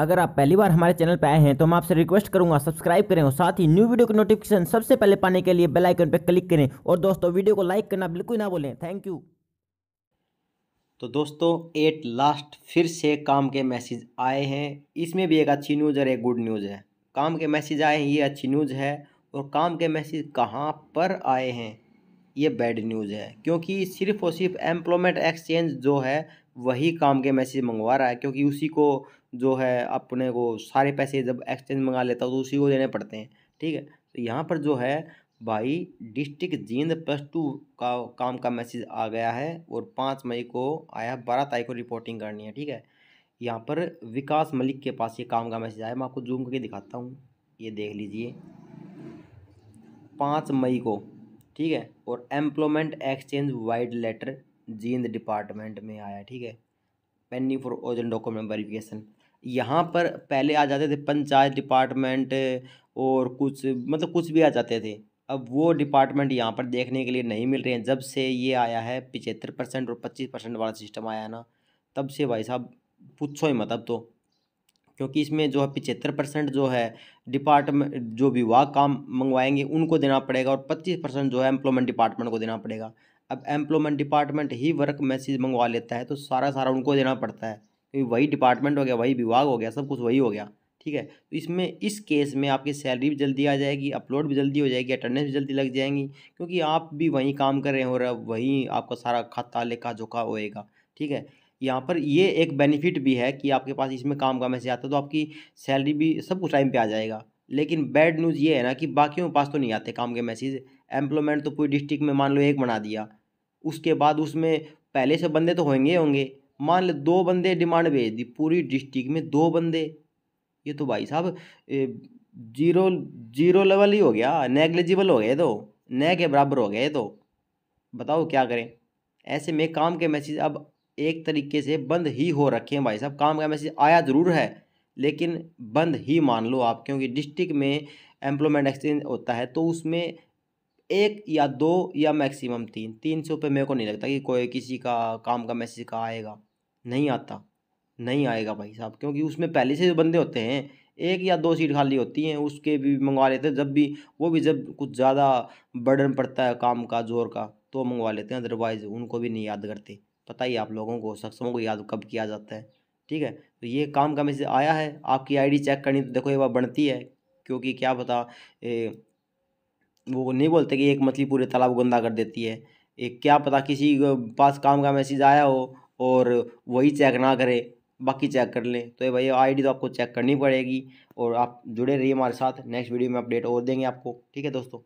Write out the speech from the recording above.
अगर आप पहली बार हमारे चैनल पर आए हैं तो मैं आपसे रिक्वेस्ट करूंगा सब्सक्राइब करें और साथ ही न्यू वीडियो की नोटिफिकेशन सबसे पहले पाने के लिए बेल आइकन पर क्लिक करें और दोस्तों वीडियो को लाइक करना बिल्कुल ना बोलें थैंक यू तो दोस्तों एट लास्ट फिर से काम के मैसेज आए हैं इसमें भी एक अच्छी न्यूज़ और एक गुड न्यूज़ है काम के मैसेज आए हैं ये अच्छी न्यूज़ है और काम के मैसेज कहाँ पर आए हैं ये बैड न्यूज़ है क्योंकि सिर्फ़ और सिर्फ एम्प्लॉयमेंट एक्सचेंज जो है वही काम के मैसेज मंगवा रहा है क्योंकि उसी को जो है अपने को सारे पैसे जब एक्सचेंज मंगा लेता हो तो उसी को देने पड़ते हैं ठीक है तो यहाँ पर जो है भाई डिस्ट्रिक्ट जींद प्लस टू का काम का मैसेज आ गया है और पाँच मई को आया बारह तारीख को रिपोर्टिंग करनी है ठीक है यहाँ पर विकास मलिक के पास ये काम का मैसेज आया मैं आपको जूम करके दिखाता हूँ ये देख लीजिए पाँच मई को ठीक है और employment exchange vide letter Jind department में आया ठीक है पेनी फॉर ओजन डॉक्यूमेंट वेरिफिकेशन यहाँ पर पहले आ जाते थे पंचायत डिपार्टमेंट और कुछ मतलब कुछ भी आ जाते थे अब वो डिपार्टमेंट यहाँ पर देखने के लिए नहीं मिल रहे हैं जब से ये आया है पिछहत्तर परसेंट और पच्चीस परसेंट वाला सिस्टम आया है ना तब से भाई साहब पूछो ही मत अब तो क्योंकि इसमें जो है पिचहत्तर परसेंट जो है डिपार्टमेंट जो विभाग काम मंगवाएंगे उनको देना पड़ेगा और पच्चीस परसेंट जो है एम्प्लॉयमेंट डिपार्टमेंट को देना पड़ेगा अब एम्प्लॉयमेंट डिपार्टमेंट ही वर्क मैसेज मंगवा लेता है तो सारा सारा उनको देना पड़ता है क्योंकि वही डिपार्टमेंट हो गया वही विभाग हो गया सब कुछ वही हो गया ठीक है तो इसमें इस केस में आपकी सैलरी भी जल्दी आ जाएगी अपलोड भी जल्दी हो जाएगी अटेंडेंस भी जल्दी लग जाएंगी क्योंकि आप भी वहीं काम कर रहे हो और वहीं आपका सारा खाता लेखा जोखा होएगा ठीक है यहाँ पर ये एक बेनिफिट भी है कि आपके पास इसमें काम का मैसेज आता है तो आपकी सैलरी भी सब कुछ टाइम पर आ जाएगा लेकिन बैड न्यूज़ ये है ना कि बाकियों के पास तो नहीं आते काम के मैसेज एम्प्लॉयमेंट तो पूरी डिस्ट्रिक्ट में मान लो एक बना दिया उसके बाद उसमें पहले से बंदे तो होंगे होंगे मान ले दो बंदे डिमांड भेज दी पूरी डिस्ट्रिक्ट में दो बंदे ये तो भाई साहब जीरो जीरो लेवल ही हो गया नेग्लिजिबल हो गए तो न के बराबर हो गए तो बताओ क्या करें ऐसे में काम के मैसेज अब एक तरीके से बंद ही हो रखे हैं भाई साहब काम का मैसेज आया ज़रूर है लेकिन बंद ही मान लो आप क्योंकि डिस्ट्रिक्ट में एम्प्लॉयमेंट एक्सचेंज होता है तो उसमें एक या दो या मैक्सिमम तीन तीन सौ पे मेरे को नहीं लगता कि कोई किसी का काम का मैसेज का आएगा नहीं आता नहीं आएगा भाई साहब क्योंकि उसमें पहले से जो बंदे होते हैं एक या दो सीट खाली होती हैं उसके भी मंगवा लेते हैं जब भी वो भी जब कुछ ज़्यादा बर्डन पड़ता है काम का जोर का तो मंगवा लेते हैं अदरवाइज़ उनको भी नहीं याद करते पता ही आप लोगों को शख्सों को याद कब किया जाता है ठीक है तो ये काम का मैसेज आया है आपकी आईडी चेक करनी तो देखो ये बार बनती है क्योंकि क्या पता वो नहीं बोलते कि एक मछली पूरे तालाब गंदा कर देती है एक क्या पता किसी पास काम का मैसेज आया हो और वही चेक ना करे बाकी चेक कर लें तो ये भाई आईडी तो आपको चेक करनी पड़ेगी और आप जुड़े रहिए हमारे साथ नेक्स्ट वीडियो में अपडेट और देंगे आपको ठीक है दोस्तों